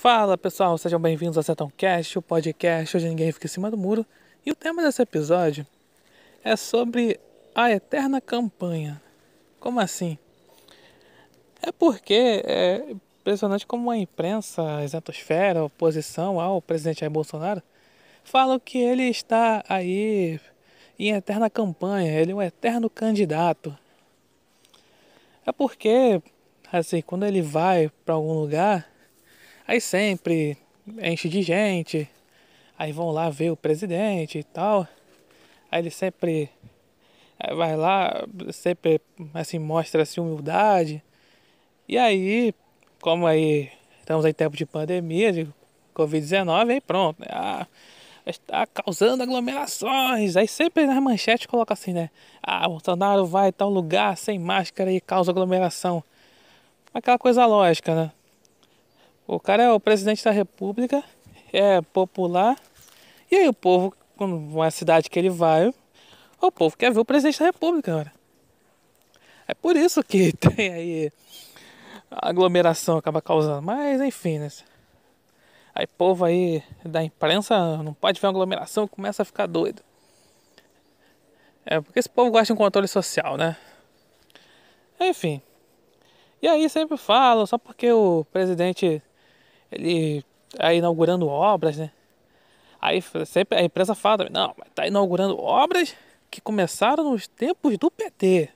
Fala pessoal, sejam bem-vindos ao Setão Cast, o podcast Hoje Ninguém Fica em Cima do Muro. E o tema desse episódio é sobre a eterna campanha. Como assim? É porque é impressionante como a imprensa, a exatosfera, a oposição ao presidente Jair Bolsonaro falam que ele está aí em eterna campanha, ele é um eterno candidato. É porque, assim, quando ele vai para algum lugar Aí sempre enche de gente, aí vão lá ver o presidente e tal. Aí ele sempre eh, vai lá, sempre assim mostra assim humildade. E aí, como aí estamos em tempo de pandemia, de Covid-19, aí pronto, né? ah, está causando aglomerações. Aí sempre nas manchetes coloca assim, né? Ah, Bolsonaro vai tal lugar sem máscara e causa aglomeração. Aquela coisa lógica, né? O cara é o presidente da república, é popular. E aí o povo, quando uma cidade que ele vai, o povo quer ver o presidente da república, cara. É por isso que tem aí a aglomeração acaba causando. Mas enfim, né? Aí povo aí da imprensa não pode ver uma aglomeração começa a ficar doido. É porque esse povo gosta de um controle social, né? Enfim. E aí sempre falam, só porque o presidente ele tá inaugurando obras, né? Aí sempre a empresa fala, não, tá inaugurando obras que começaram nos tempos do PT.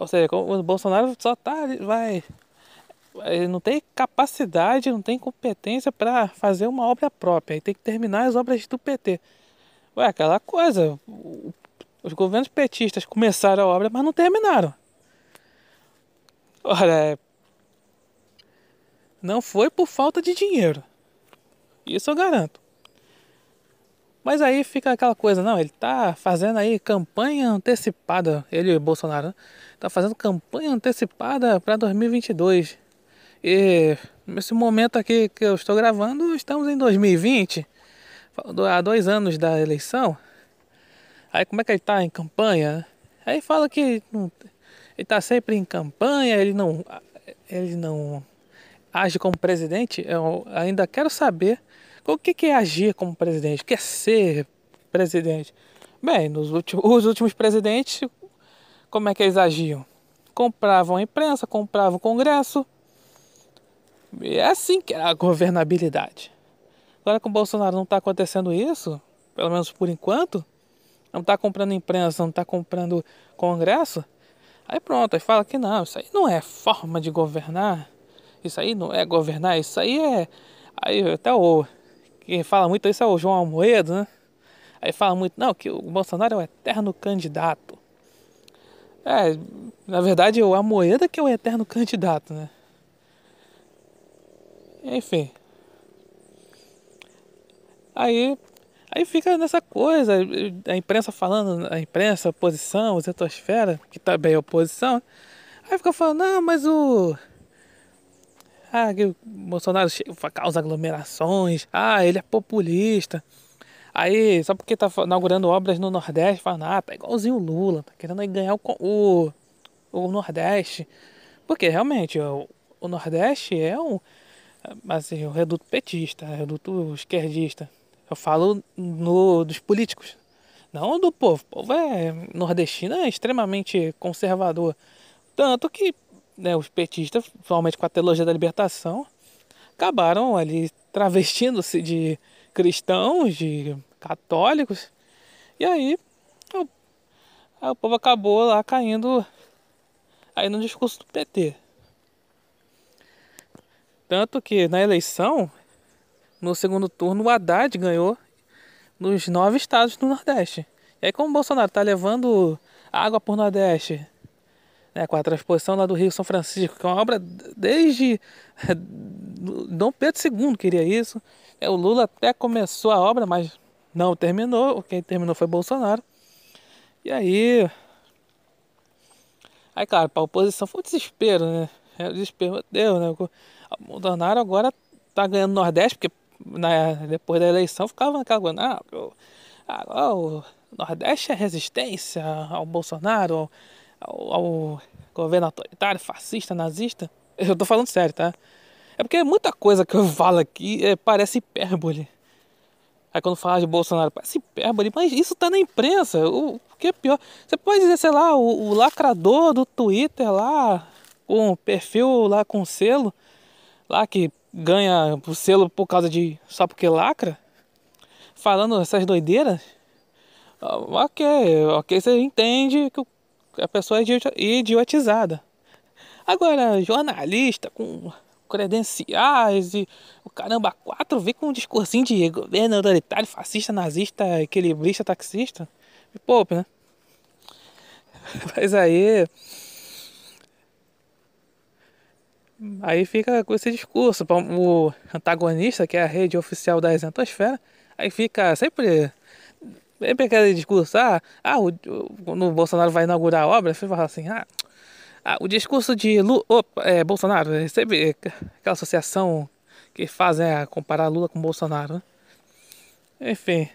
Ou seja, o Bolsonaro só tá, vai, ele não tem capacidade, não tem competência para fazer uma obra própria, ele tem que terminar as obras do PT. Ué, aquela coisa, os governos petistas começaram a obra, mas não terminaram. Olha, é não foi por falta de dinheiro. Isso eu garanto. Mas aí fica aquela coisa, não, ele tá fazendo aí campanha antecipada, ele Bolsonaro, né? tá fazendo campanha antecipada para 2022. E nesse momento aqui que eu estou gravando, estamos em 2020, há dois anos da eleição. Aí como é que ele tá em campanha? Né? Aí fala que ele tá sempre em campanha, ele não, ele não age como presidente, eu ainda quero saber o que é agir como presidente, o que é ser presidente. Bem, nos últimos, os últimos presidentes, como é que eles agiam? Compravam a imprensa, compravam o Congresso. E é assim que era é a governabilidade. Agora com o Bolsonaro não está acontecendo isso, pelo menos por enquanto. Não está comprando imprensa, não está comprando Congresso. Aí pronto, aí fala que não, isso aí não é forma de governar. Isso aí não é governar, isso aí é. Aí até o. Quem fala muito isso é o João Almoedo, né? Aí fala muito, não, que o Bolsonaro é o eterno candidato. É, na verdade, o Amoeda é que é o eterno candidato, né? Enfim. Aí, aí fica nessa coisa, a imprensa falando, a imprensa, a oposição, tá a zetosfera, que também é oposição. Aí fica falando, não, mas o ah, que o Bolsonaro causa aglomerações. Ah, ele é populista. Aí, só porque tá inaugurando obras no Nordeste, fala, ah, tá igualzinho o Lula, tá querendo ganhar o, o, o Nordeste. Porque realmente o, o Nordeste é um. Assim, um reduto petista, é o reduto esquerdista. Eu falo no, dos políticos, não do povo. O povo é nordestino, é extremamente conservador. Tanto que né, os petistas, principalmente com a teologia da libertação, acabaram ali travestindo-se de cristãos, de católicos. E aí o, aí o povo acabou lá caindo aí no discurso do PT. Tanto que na eleição, no segundo turno, o Haddad ganhou nos nove estados do Nordeste. E aí como o Bolsonaro está levando água para o Nordeste, né, com a transposição lá do Rio São Francisco, que é uma obra desde Dom Pedro II queria isso. É, o Lula até começou a obra, mas não terminou. Quem terminou foi Bolsonaro. E aí. Aí, claro, para a oposição foi o desespero, né? É o desespero, meu Deus, né? O Bolsonaro agora tá ganhando Nordeste, porque na, né, depois da eleição ficava naquela coisa, ah, agora o Nordeste é resistência ao Bolsonaro, ao ao, ao governo autoritário, fascista, nazista. Eu tô falando sério, tá? É porque muita coisa que eu falo aqui é, parece hipérbole. Aí quando fala de Bolsonaro, parece hipérbole, mas isso tá na imprensa. O, que é pior? Você pode dizer, sei lá, o, o lacrador do Twitter lá, com perfil lá com selo, lá que ganha o selo por causa de. só porque lacra, falando essas doideiras. Ah, ok, ok, você entende que o a pessoa é idiotizada. Agora, jornalista com credenciais e o caramba, quatro, vem com um discursinho de governo autoritário, fascista, nazista, equilibrista, taxista. Me poupe, né? Mas aí. Aí fica com esse discurso. O antagonista, que é a rede oficial da Isentosfera, aí fica sempre é para aquele discurso, ah, ah o, quando o Bolsonaro vai inaugurar a obra, você fala assim, ah, ah o discurso de Lula, opa, é, Bolsonaro, recebe é, é, aquela associação que faz é ah, comparar Lula com Bolsonaro, né? Enfim.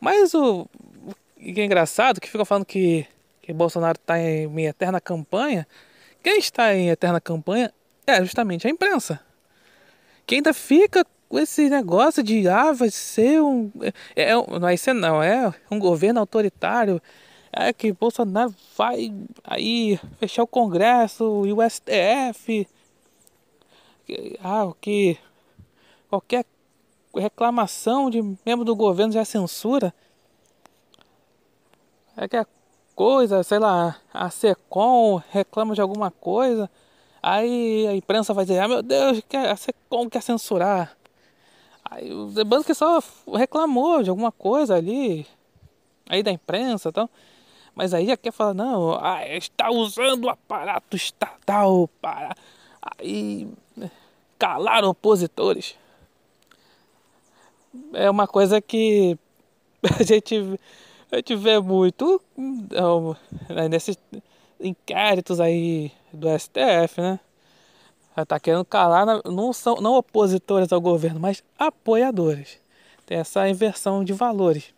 Mas o, o que é engraçado, que fica falando que, que Bolsonaro está em minha eterna campanha, quem está em eterna campanha é justamente a imprensa. que ainda fica com esse negócio de ah, vai ser um. É, é não vai ser não, é um governo autoritário. É que Bolsonaro vai aí fechar o Congresso e o STF. Ah, o que qualquer reclamação de membro do governo já é censura. É que a coisa, sei lá, a SECOM reclama de alguma coisa. Aí a imprensa vai dizer, ah meu Deus, a SECOM quer censurar. Aí o Zebanski só reclamou de alguma coisa ali, aí da imprensa e tal. Mas aí já quer falar, não, ah, está usando o aparato estatal para aí, né, calar opositores. É uma coisa que a gente, a gente vê muito hum, né, nesses inquéritos aí do STF, né? Ela está querendo calar, não são não opositores ao governo, mas apoiadores. Tem essa inversão de valores.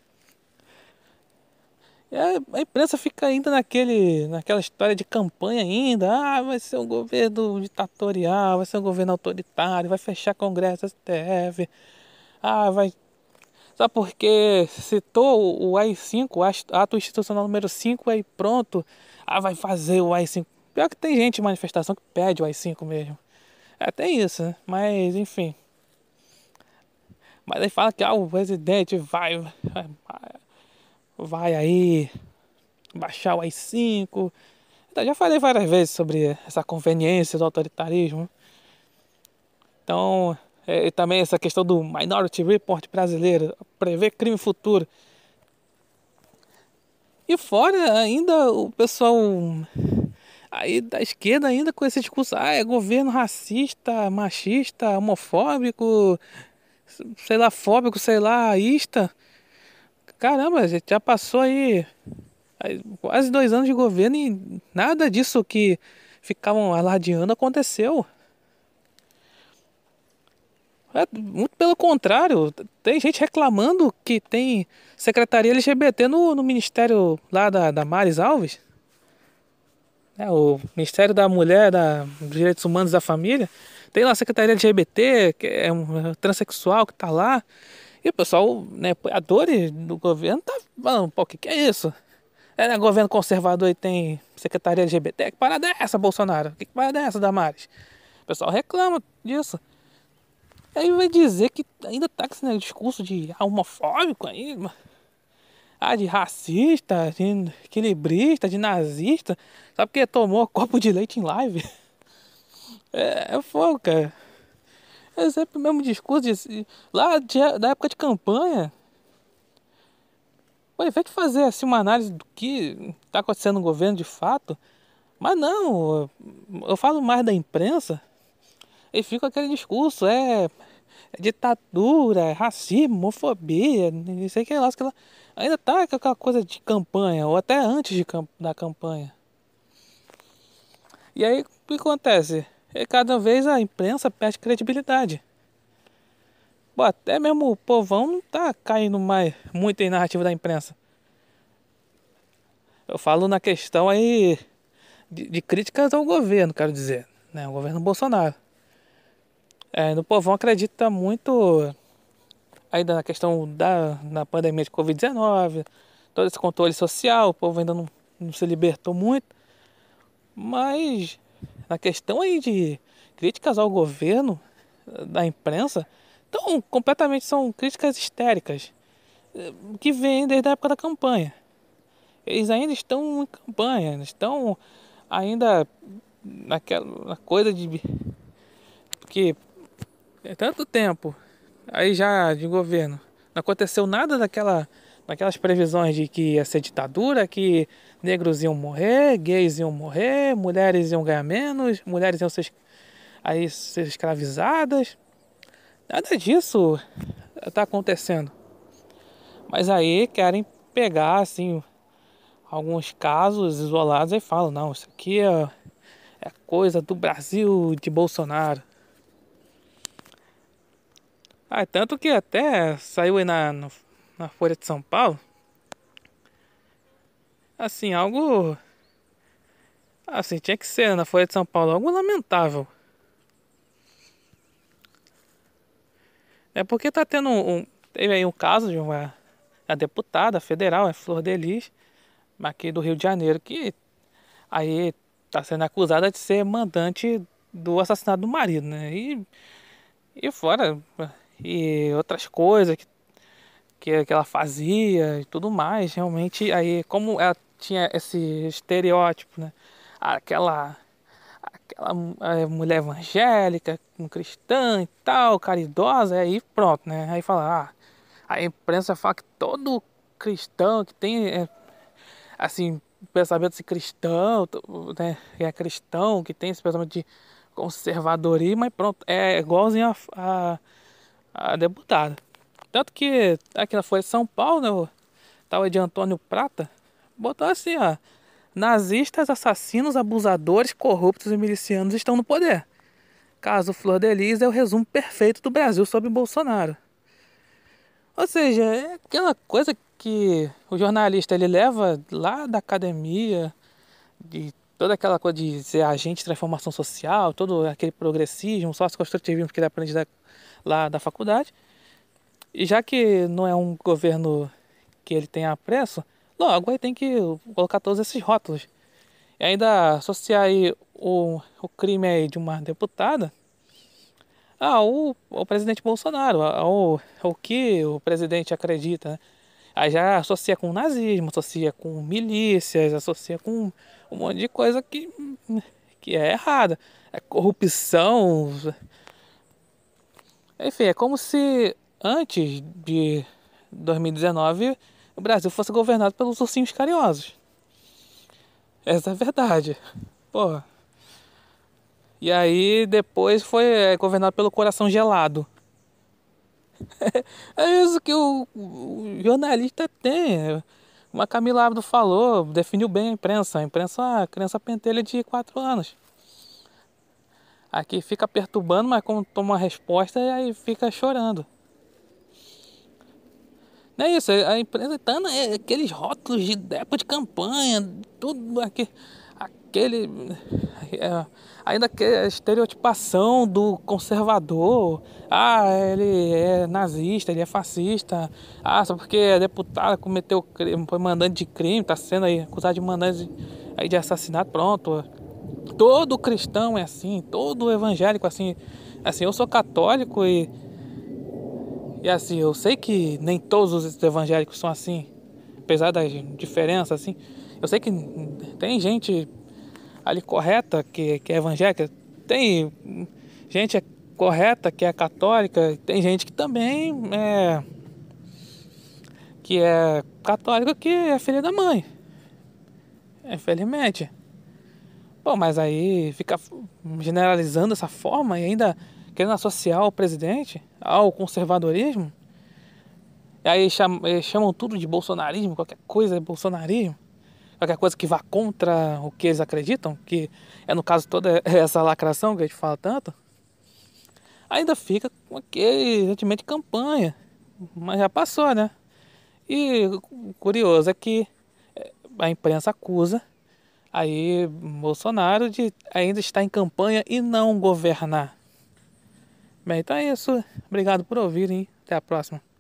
E a, imprensa fica ainda naquele, naquela história de campanha ainda. Ah, vai ser um governo ditatorial, vai ser um governo autoritário, vai fechar Congresso, STF. Ah, vai... Só porque citou o AI-5, ato institucional número 5, aí pronto. Ah, vai fazer o AI-5. Pior que tem gente em manifestação que pede o AI-5 mesmo. É, até isso, Mas enfim. Mas aí fala que ah, o presidente vai, vai, vai aí baixar o AI-5. Então, já falei várias vezes sobre essa conveniência do autoritarismo. Então, é, e também essa questão do Minority Report brasileiro, prever crime futuro. E fora ainda o pessoal Aí da esquerda ainda com esse discurso, ah, é governo racista, machista, homofóbico, sei lá, fóbico, sei lá, ista. Caramba, a gente já passou aí quase dois anos de governo e nada disso que ficavam alardeando aconteceu. É, muito pelo contrário, tem gente reclamando que tem secretaria LGBT no, no ministério lá da, da Maris Alves né, o Ministério da Mulher, da Direitos Humanos da Família, tem lá a Secretaria LGBT, que é um transexual que está lá. E o pessoal, né, apoiadores do governo, tá falando, pô, o que, que é isso? É, né, governo conservador e tem secretaria LGBT. Que parada é essa, Bolsonaro? Que, parada é essa, Damares? O pessoal reclama disso. E aí vai dizer que ainda tá com esse né, discurso de homofóbico aí, mas ah, de racista, de equilibrista, de nazista, só porque tomou copo de leite em live. É, é fogo, cara. É sempre o mesmo discurso de, lá de, da época de campanha. Pô, ao invés de fazer assim, uma análise do que está acontecendo no governo de fato, mas não, eu, eu falo mais da imprensa e fica aquele discurso, é, é ditadura, é racismo, homofobia, não sei o que lá, sei que lá ainda tá com aquela coisa de campanha, ou até antes de, da campanha. E aí o que acontece? E cada vez a imprensa perde credibilidade. Bom, até mesmo o povão não tá caindo mais muito em narrativa da imprensa. Eu falo na questão aí de, de críticas ao governo, quero dizer, né? O governo Bolsonaro. É, no povão acredita muito ainda na questão da na pandemia de Covid-19, todo esse controle social, o povo ainda não, não se libertou muito. Mas na questão aí de críticas ao governo, eh, da imprensa, então completamente são críticas histéricas eh, que vêm desde a época da campanha. Eles ainda estão em campanha, estão ainda naquela coisa de que é tanto tempo Aí já de governo. Não aconteceu nada daquela, daquelas previsões de que ia ser ditadura, que negros iam morrer, gays iam morrer, mulheres iam ganhar menos, mulheres iam ser, aí, ser escravizadas. Nada disso está acontecendo. Mas aí querem pegar assim alguns casos isolados e falam, não, isso aqui é, é coisa do Brasil de Bolsonaro. Ah, tanto que até saiu aí na, no, na Folha de São Paulo. Assim, algo. Assim, tinha que ser na Folha de São Paulo, algo lamentável. É porque tá tendo um. um teve aí um caso de uma, a deputada federal, é Flor Delis, aqui do Rio de Janeiro, que aí tá sendo acusada de ser mandante do assassinato do marido, né? E. E fora e outras coisas que, que, que ela fazia e tudo mais. Realmente, aí, como ela tinha esse estereótipo, né? Aquela, aquela eh, mulher evangélica, um cristã e tal, caridosa, aí pronto, né? Aí fala, ah, a imprensa fala que todo cristão que tem, é, assim, pensamento de cristão, né? Que é cristão, que tem esse pensamento de conservadorismo, mas pronto, é igualzinho a, a a deputada. Tanto que aqui na Folha de São Paulo, né, tal de Antônio Prata, botou assim, ó. Nazistas, assassinos, abusadores, corruptos e milicianos estão no poder. Caso Flor de Lis é o resumo perfeito do Brasil sob Bolsonaro. Ou seja, é aquela coisa que o jornalista ele leva lá da academia, de toda aquela coisa de ser agente de transformação social, todo aquele progressismo, sócio-construtivismo que ele aprende da, lá da faculdade. E já que não é um governo que ele tenha pressa, logo aí tem que colocar todos esses rótulos. E ainda associar aí o, o crime aí de uma deputada ao, ao presidente Bolsonaro, ao, ao que o presidente acredita. Né? Aí já associa com nazismo, associa com milícias, associa com um monte de coisa que, que é errada. É corrupção, enfim, é como se antes de 2019 o Brasil fosse governado pelos ursinhos carinhosos. Essa é a verdade. Porra. E aí depois foi é, governado pelo coração gelado. é isso que o, o jornalista tem. Uma Camila Abdo falou, definiu bem a imprensa. A imprensa é uma criança pentelha de 4 anos. Aqui fica perturbando, mas quando toma uma resposta, aí fica chorando. Não é isso, é, a empresa está é, aqueles rótulos de depósito de campanha, tudo aqui, aquele. É, ainda que a é estereotipação do conservador. Ah, ele é nazista, ele é fascista. Ah, só porque é deputada cometeu crime, foi mandante de crime, tá sendo aí acusado de mandante de, aí de assassinato, pronto Todo cristão é assim, todo evangélico é assim. Assim, eu sou católico e e assim, eu sei que nem todos os evangélicos são assim, apesar da diferença assim. Eu sei que tem gente ali correta que, que é evangélica, tem gente correta que é católica, tem gente que também é que é católica que é filha da mãe. Infelizmente. Bom, mas aí fica generalizando essa forma e ainda querendo associar o presidente ao conservadorismo. E aí chamam, eh, chamam tudo de bolsonarismo, qualquer coisa é bolsonarismo. Qualquer coisa que vá contra o que eles acreditam, que é no caso toda essa lacração que a gente fala tanto. Ainda fica com aquele sentimento de campanha. Mas já passou, né? E curioso é que eh, a imprensa acusa aí Bolsonaro de ainda estar em campanha e não governar. Bem, então é isso. Obrigado por ouvir, Até a próxima.